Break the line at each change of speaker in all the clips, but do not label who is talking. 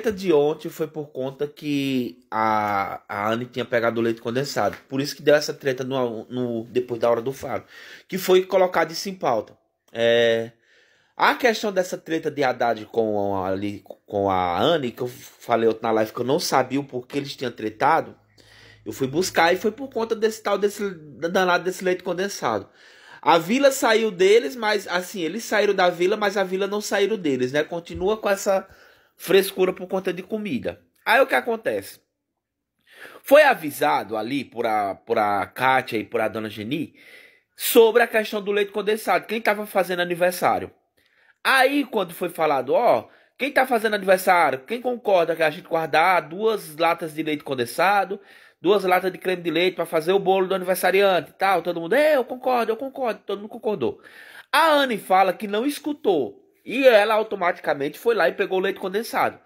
treta de ontem foi por conta que a, a Anne tinha pegado o leite condensado. Por isso que deu essa treta no, no depois da hora do fato. Que foi colocado isso em pauta. É, a questão dessa treta de Haddad com a, ali, com a Anne, que eu falei na live que eu não sabia o porquê eles tinham tretado. Eu fui buscar e foi por conta desse tal, desse danado desse leite condensado. A vila saiu deles, mas assim, eles saíram da vila, mas a vila não saíram deles, né? Continua com essa frescura por conta de comida. Aí o que acontece? Foi avisado ali por a, por a Kátia e por a dona Geni sobre a questão do leite condensado, quem estava fazendo aniversário. Aí quando foi falado, ó, quem está fazendo aniversário, quem concorda que a gente guardar duas latas de leite condensado, duas latas de creme de leite para fazer o bolo do aniversariante e tal, todo mundo, eu concordo, eu concordo, todo mundo concordou. A Anne fala que não escutou e ela automaticamente foi lá e pegou o leite condensado.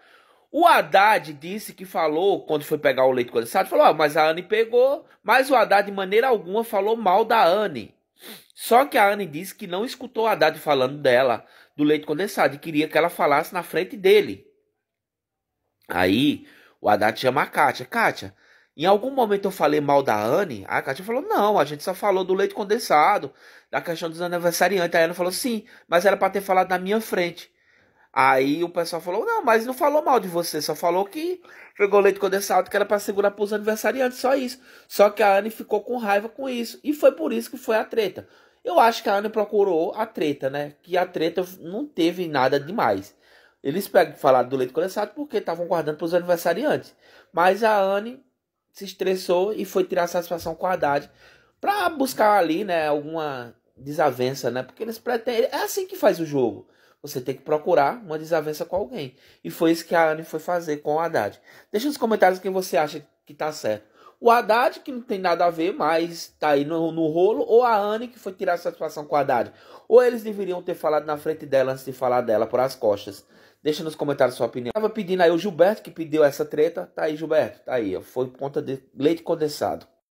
O Haddad disse que falou, quando foi pegar o leite condensado, falou: ah, mas a Anne pegou. Mas o Haddad, de maneira alguma, falou mal da Anne. Só que a Anne disse que não escutou o Haddad falando dela, do leite condensado, e queria que ela falasse na frente dele. Aí o Haddad chama a Kátia: Kátia, em algum momento eu falei mal da Anne, a Katia falou: não, a gente só falou do leite condensado, da questão dos aniversariantes. Aí ela falou: assim, sim, mas era para ter falado na minha frente. Aí o pessoal falou: não, mas não falou mal de você, só falou que pegou leite condensado que era para segurar para os aniversariantes, só isso. Só que a Anne ficou com raiva com isso, e foi por isso que foi a treta. Eu acho que a Anne procurou a treta, né? Que a treta não teve nada demais. Eles pegam falar do leite condensado porque estavam guardando para os aniversariantes. Mas a Anne se estressou e foi tirar satisfação com o Haddad para buscar ali, né, alguma desavença, né? Porque eles pretendem, é assim que faz o jogo. Você tem que procurar uma desavença com alguém. E foi isso que a Anne foi fazer com o Haddad. Deixa nos comentários quem você acha que tá certo. O Haddad, que não tem nada a ver, mas tá aí no, no rolo, ou a Anne, que foi tirar satisfação com o Haddad. Ou eles deveriam ter falado na frente dela antes de falar dela por as costas. Deixa nos comentários sua opinião. Eu tava pedindo aí o Gilberto, que pediu essa treta. Tá aí, Gilberto, tá aí. Foi ponta de leite condensado.